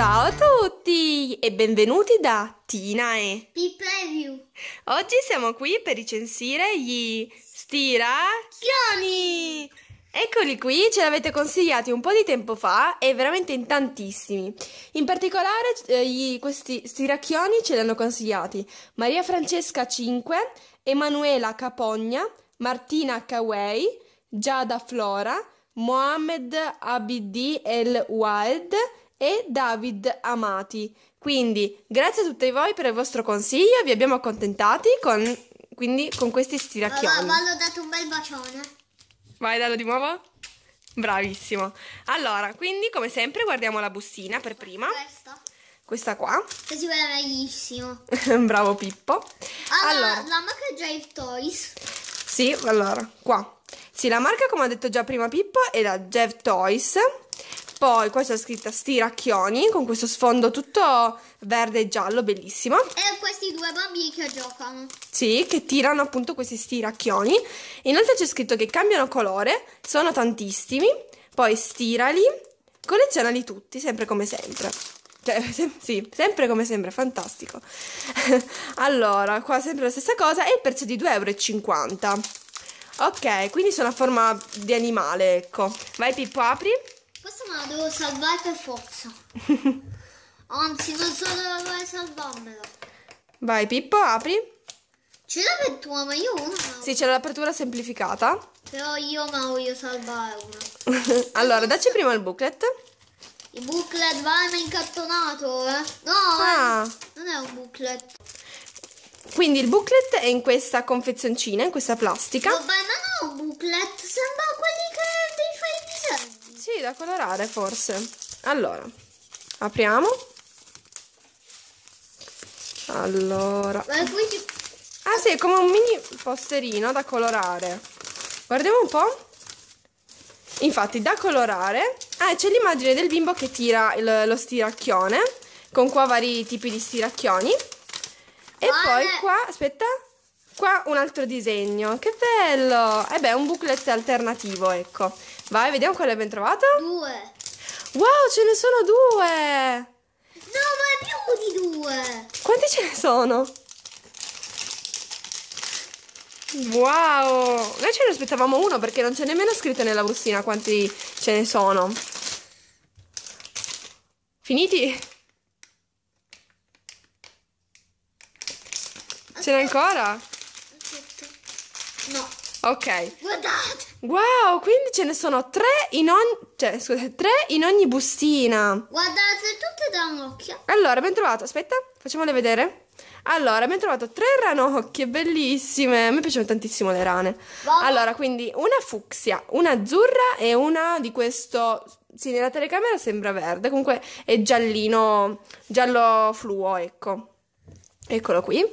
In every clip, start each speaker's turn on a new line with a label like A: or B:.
A: Ciao a tutti e benvenuti da Tina e Pippa Review. Oggi siamo qui per ricensire gli stiracchioni. Eccoli qui, ce l'avete consigliati un po' di tempo fa e veramente in tantissimi. In particolare eh, gli, questi stiracchioni ce li hanno consigliati Maria Francesca 5, Emanuela Capogna, Martina Kawei, Giada Flora, Mohamed Abidi El Waed, e David Amati. Quindi grazie a tutti voi per il vostro consiglio, vi abbiamo accontentati con, quindi, con questi stiracchioni. Ma hanno
B: dato un bel bacione.
A: Vai, dallo di nuovo. Bravissimo. Allora, quindi come sempre guardiamo la bustina per prima. Questa. Questa qua. si è bellissimo. Bravo Pippo. Allora, allora,
B: la marca è Drive Toys.
A: Sì, allora, qua. Sì, la marca come ha detto già prima Pippo è la Jeff Toys poi qua c'è scritta Stiracchioni con questo sfondo tutto verde e giallo, bellissimo.
B: E questi due bambini che giocano.
A: Sì, che tirano appunto questi stiracchioni. Inoltre c'è scritto che cambiano colore, sono tantissimi. Poi stirali, collezionali tutti, sempre come sempre. Cioè, se sì, sempre come sempre, fantastico. allora, qua sempre la stessa cosa e il prezzo è di 2,50 euro. Ok, quindi sono a forma di animale, ecco. Vai Pippo, apri.
B: Questa me la devo salvare per forza. Anzi, non so dove salvarmela.
A: Vai Pippo, apri.
B: C'è l'apertura, ma io una.
A: Sì, c'è l'apertura semplificata.
B: Però io me la voglio salvare
A: una. allora, dacci prima il booklet.
B: Il booklet va ma incattonato, eh? No, ah. non è un booklet.
A: Quindi il booklet è in questa confezioncina, in questa plastica. Vabbè, ma da colorare forse allora apriamo allora ah sì, è come un mini posterino da colorare guardiamo un po' infatti da colorare ah, c'è l'immagine del bimbo che tira il, lo stiracchione con qua vari tipi di stiracchioni e ah, poi eh. qua, aspetta qua un altro disegno che bello e eh beh un booklet alternativo ecco Vai, vediamo quale ben trovata. Due. Wow, ce ne sono due. No,
B: ma più di due.
A: Quanti ce ne sono? Wow, noi ce ne aspettavamo uno perché non c'è nemmeno scritto nella bustina quanti ce ne sono. Finiti? Ce n'è ancora? No. Ok. Oh Guardate! Wow, quindi ce ne sono tre in ogni... Cioè, scusate, tre in ogni bustina.
B: Guardate tutte da un occhio.
A: Allora, ben trovato... Aspetta, facciamole vedere. Allora, abbiamo trovato tre ranocchie bellissime. A me piacciono tantissimo le rane. Wow. Allora, quindi una fucsia, una azzurra e una di questo... Sì, nella telecamera sembra verde, comunque è giallino, giallo fluo, ecco. Eccolo qui.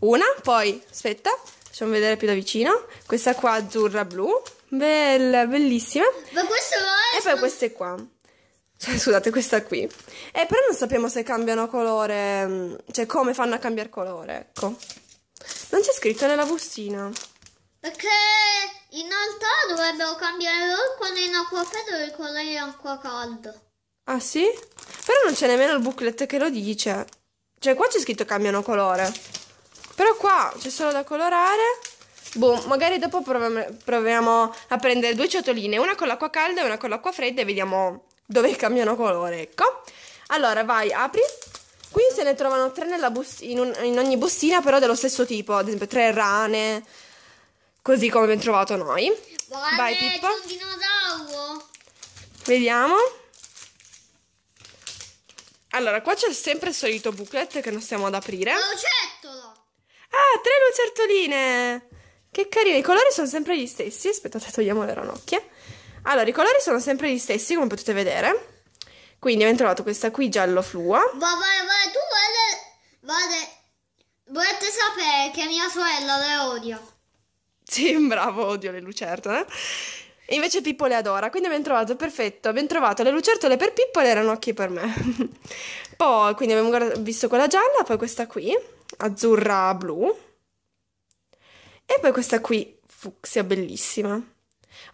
A: Una, poi, aspetta, facciamo vedere più da vicino questa qua azzurra blu bella, bellissima ma questo è... e poi queste qua cioè, scusate questa qui eh, però non sappiamo se cambiano colore mm, cioè come fanno a cambiare colore ecco non c'è scritto nella bustina
B: perché in realtà dovrebbero cambiare loro quando in acqua fredda e colore in acqua caldo
A: ah sì? però non c'è nemmeno il booklet che lo dice cioè qua c'è scritto cambiano colore però qua c'è solo da colorare. Boh, magari dopo proviamo a prendere due ciotoline, una con l'acqua calda e una con l'acqua fredda e vediamo dove cambiano colore, ecco. Allora, vai, apri. Qui se ne trovano tre in, un, in, ogni bustina, però dello stesso tipo, ad esempio tre rane, così come abbiamo trovato noi.
B: Buone, vai, Pippo. un dinosauro.
A: Vediamo. Allora, qua c'è sempre il solito booklet che non stiamo ad aprire. L'ocettolo. Ah, tre lucertoline! Che carine, i colori sono sempre gli stessi. Aspettate, togliamo le ranocchie. Allora, i colori sono sempre gli stessi, come potete vedere. Quindi abbiamo trovato questa qui giallo fluo. Va, va,
B: va, tu vale, vale. Volete sapere che mia sorella le
A: odia? Sì, bravo, odio le lucertole. E invece Pippo le adora, quindi abbiamo trovato perfetto. Abbiamo trovato le lucertole per Pippo e le ranocchie per me. poi, quindi abbiamo visto quella gialla, poi questa qui, azzurra blu. E poi questa qui, fucsia, bellissima.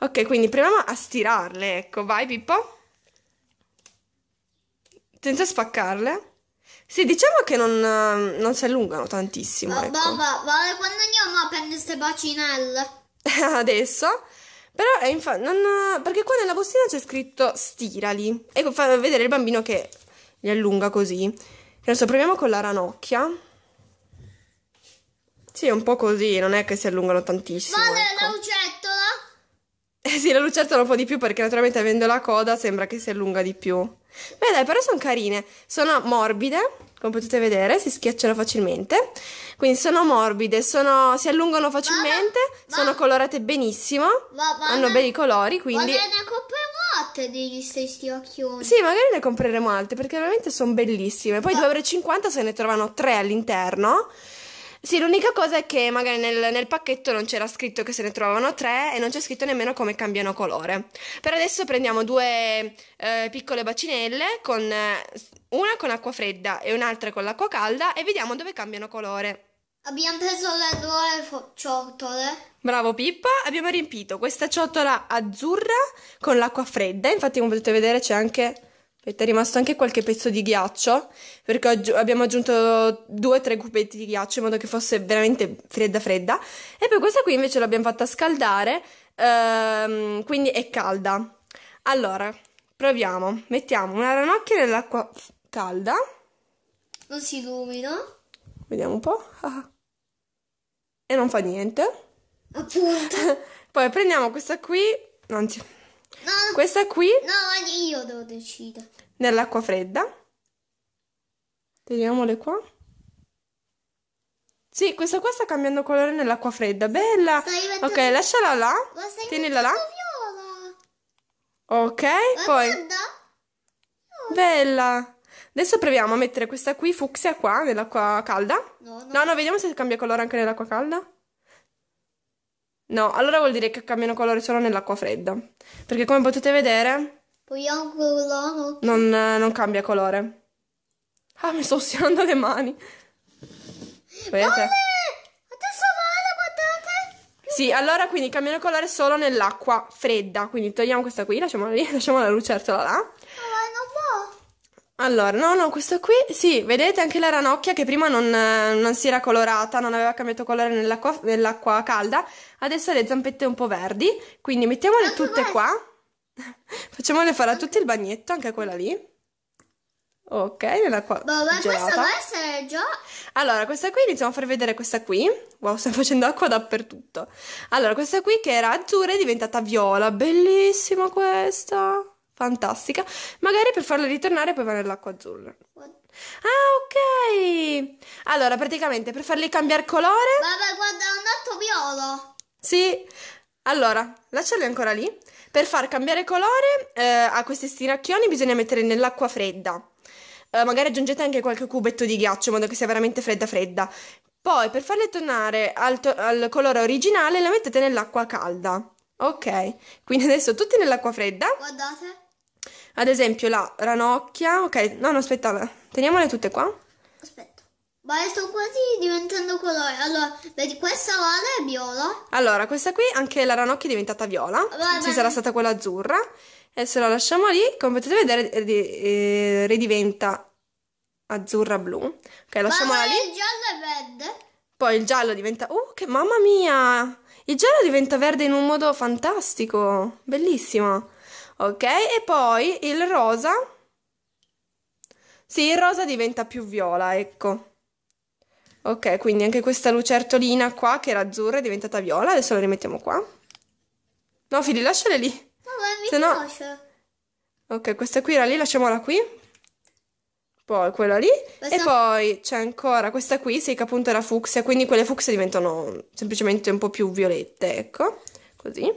A: Ok, quindi proviamo a stirarle, ecco, vai Pippo. Senza spaccarle. Sì, diciamo che non, eh, non si allungano tantissimo. Vabbè, ecco. Babà, quando andiamo a prendere queste bacinelle? Adesso? Però è infatti... Perché qua nella bustina c'è scritto stirali. Ecco, fa vedere il bambino che li allunga così. Adesso proviamo con la ranocchia. Sì, un po' così, non è che si allungano tantissimo. Vale
B: ecco. la lucertola?
A: Eh sì, la lucertola un po' di più perché naturalmente avendo la coda sembra che si allunga di più. Beh dai, però sono carine, sono morbide, come potete vedere, si schiacciano facilmente. Quindi sono morbide, sono, si allungano facilmente, va, va. sono colorate benissimo, va, hanno bei colori, quindi... Ma ne
B: compriamo altre degli stessi occhioni. Sì, magari
A: ne compreremo altre perché veramente sono bellissime. Poi 2,50 euro se ne trovano 3 all'interno. Sì, l'unica cosa è che magari nel, nel, pacchetto non c'era scritto che se ne trovavano tre e non c'è scritto nemmeno come cambiano colore. Per adesso prendiamo due eh, piccole bacinelle, con, eh, una con acqua fredda e un'altra con l'acqua calda e vediamo dove cambiano colore.
B: Abbiamo preso le due ciotole.
A: Bravo Pippa, abbiamo riempito questa ciotola azzurra con l'acqua fredda, infatti come potete vedere c'è anche è rimasto anche qualche pezzo di ghiaccio, perché aggi- abbiamo aggiunto due o tre cubetti di ghiaccio in modo che fosse veramente fredda fredda. E poi questa qui invece l'abbiamo fatta scaldare, ehm, quindi è calda. Allora, proviamo. Mettiamo una ranocchia nell'acqua calda. Non si illumina. Vediamo un po'. E non fa niente. Appunto. poi prendiamo questa qui, anzi No,
B: Questa qui? No, io devo decidere.
A: Nell'acqua fredda. Vediamole qua. Sì, questa qua sta cambiando colore nell'acqua fredda. Bella! Ok, lasciala là. Tienila là. Ok, Guarda. poi... No. Bella! Adesso proviamo a mettere questa qui, fucsia, qua, nell'acqua calda. No no. no, no, vediamo se cambia colore anche nell'acqua calda. No, allora vuol dire che cambiano colore solo nell'acqua fredda. Perché come potete vedere...
B: Non,
A: non cambia colore. Ah, mi sto ostinando le mani. Vedete? Sì, allora quindi cambiano colore solo nell'acqua fredda. Quindi togliamo questa qui, lasciamola lì, lasciamo la lucertola là. Allora, no, no, questo qui, sì, vedete anche la ranocchia che prima non, non si era colorata, non aveva cambiato colore nell'acqua, nell'acqua calda, adesso ha le zampette un po' verdi, quindi mettiamole tutte qua, facciamole fare a tutti il bagnetto, anche quella lì. Ok, nell'acqua boh, ma questa può essere già... Allora, questa qui, iniziamo a far vedere questa qui. Wow, sta facendo acqua dappertutto. Allora, questa qui che era azzurra è diventata viola. Bellissima questa fantastica. Magari per farla ritornare poi va nell'acqua azzurra. Ah, ok. Allora, praticamente per farli cambiare colore. Vabbè, guarda,
B: è un atto viola.
A: Sì. Allora, lasciali ancora lì. Per far cambiare colore eh, a questi stiracchioni bisogna mettere nell'acqua fredda. Eh, magari aggiungete anche qualche cubetto di ghiaccio in modo che sia veramente fredda fredda. Poi, per farle tornare al, to al colore originale, la mettete nell'acqua calda. Ok, quindi adesso tutti nell'acqua fredda.
B: Guardate.
A: Ad esempio la ranocchia. Ok, no, no, aspetta, teniamole tutte qua.
B: Aspetta. Ma sto quasi diventando colore. Allora, vedi, questa vada è viola.
A: Allora, questa qui, anche la ranocchia è diventata viola. Vabbè. Ci sarà stata quella azzurra. E se la lasciamo lì, come potete vedere, eh, ridiventa azzurra-blu. Ok, lasciamola lì. il
B: giallo è verde.
A: Poi il giallo diventa... Uh, che mamma mia! Il giallo diventa verde in un modo fantastico, bellissimo ok? E poi il rosa, sì, il rosa diventa più viola, ecco. Ok, quindi anche questa lucertolina qua, che era azzurra, è diventata viola, adesso la rimettiamo qua. No, Fili, lasciale lì. No, mi Sennò... lascio. Ok, questa qui era lì, lasciamola qui. Poi quella lì. Questa... E poi c'è ancora questa qui, sì, che appunto era fucsia, quindi quelle fucsie diventano semplicemente un po' più violette, ecco, così.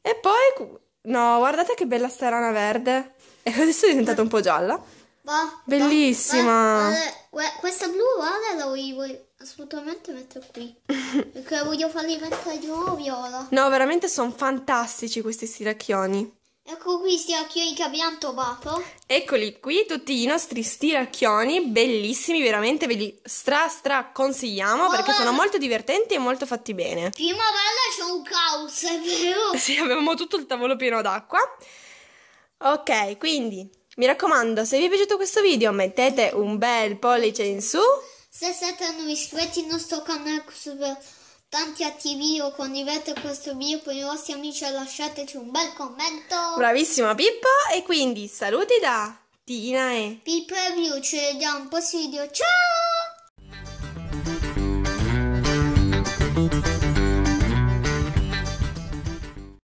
A: E poi No, guardate che bella sta rana verde. E adesso è diventata un po' gialla. Va, Bellissima. Va,
B: va, questa blu vale la voglio assolutamente mettere qui. perché voglio farli mettere di nuovo viola.
A: No, veramente sono fantastici questi stiracchioni.
B: Ecco qui stiracchioni che abbiamo trovato.
A: Eccoli qui, tutti i nostri stiracchioni, bellissimi, veramente ve li stra stra consigliamo oh, perché sono molto divertenti e molto fatti bene. Prima bella c'è un caos, è vero? Sì, avevamo tutto il tavolo pieno d'acqua. Ok, quindi mi raccomando, se vi è piaciuto questo video mettete un bel pollice in su.
B: Se siete nuovi iscriviti al nostro canale, tanti attivi o condividete questo video con i vostri amici e lasciateci un bel commento. Bravissima
A: Pippo e quindi saluti da Tina e Pippo e View, ci vediamo un prossimo video, ciao!